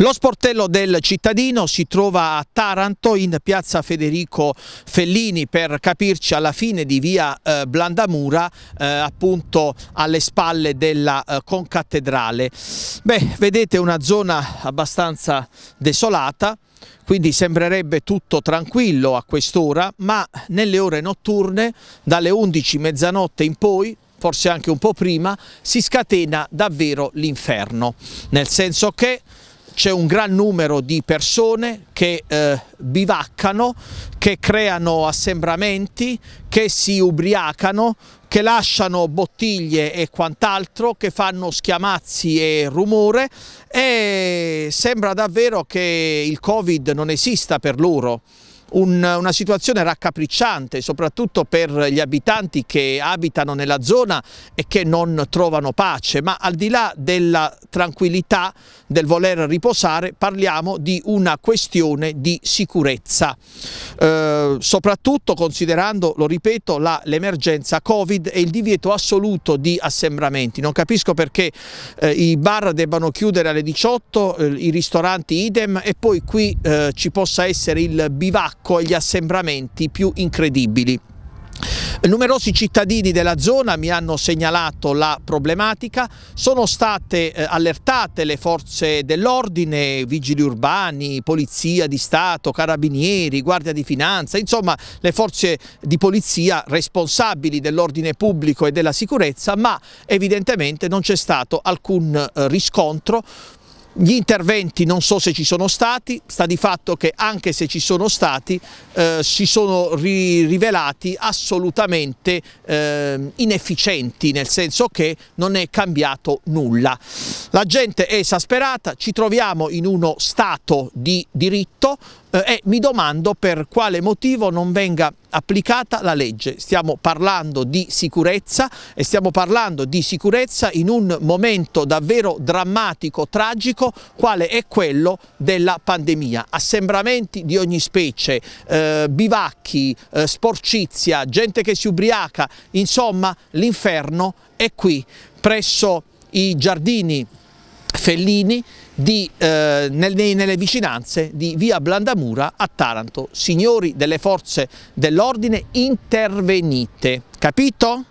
Lo sportello del cittadino si trova a Taranto in piazza Federico Fellini per capirci alla fine di via eh, Blandamura eh, appunto alle spalle della eh, concattedrale. Beh, vedete una zona abbastanza desolata quindi sembrerebbe tutto tranquillo a quest'ora, ma nelle ore notturne, dalle 11 mezzanotte in poi, forse anche un po' prima, si scatena davvero l'inferno, nel senso che c'è un gran numero di persone che eh, bivaccano, che creano assembramenti, che si ubriacano, che lasciano bottiglie e quant'altro, che fanno schiamazzi e rumore e sembra davvero che il Covid non esista per loro un, una situazione raccapricciante soprattutto per gli abitanti che abitano nella zona e che non trovano pace, ma al di là della tranquillità, del voler riposare, parliamo di una questione di sicurezza, eh, soprattutto considerando, lo ripeto, l'emergenza Covid e il divieto assoluto di assembramenti. Non capisco perché eh, i bar debbano chiudere alle 18, eh, i ristoranti idem e poi qui eh, ci possa essere il bivacco con gli assembramenti più incredibili. Numerosi cittadini della zona mi hanno segnalato la problematica, sono state eh, allertate le forze dell'ordine, vigili urbani, polizia di Stato, carabinieri, guardia di finanza, insomma le forze di polizia responsabili dell'ordine pubblico e della sicurezza, ma evidentemente non c'è stato alcun eh, riscontro gli interventi non so se ci sono stati, sta di fatto che anche se ci sono stati eh, si sono ri rivelati assolutamente eh, inefficienti, nel senso che non è cambiato nulla. La gente è esasperata, ci troviamo in uno stato di diritto e eh, eh, mi domando per quale motivo non venga applicata la legge. Stiamo parlando di sicurezza e stiamo parlando di sicurezza in un momento davvero drammatico, tragico, quale è quello della pandemia. Assembramenti di ogni specie, eh, bivacchi, eh, sporcizia, gente che si ubriaca, insomma l'inferno è qui presso i giardini Fellini di, eh, nel, nelle vicinanze di via Blandamura a Taranto. Signori delle forze dell'ordine, intervenite. Capito?